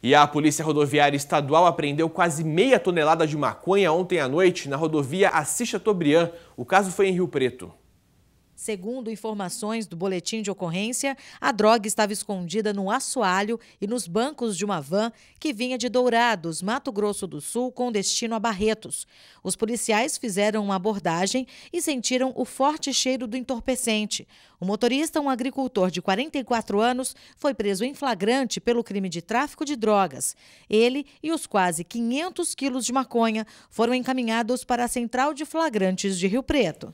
E a Polícia Rodoviária Estadual apreendeu quase meia tonelada de maconha ontem à noite na rodovia Assis Chateaubriand. O caso foi em Rio Preto. Segundo informações do boletim de ocorrência, a droga estava escondida no assoalho e nos bancos de uma van que vinha de Dourados, Mato Grosso do Sul, com destino a Barretos. Os policiais fizeram uma abordagem e sentiram o forte cheiro do entorpecente. O motorista, um agricultor de 44 anos, foi preso em flagrante pelo crime de tráfico de drogas. Ele e os quase 500 quilos de maconha foram encaminhados para a Central de Flagrantes de Rio Preto.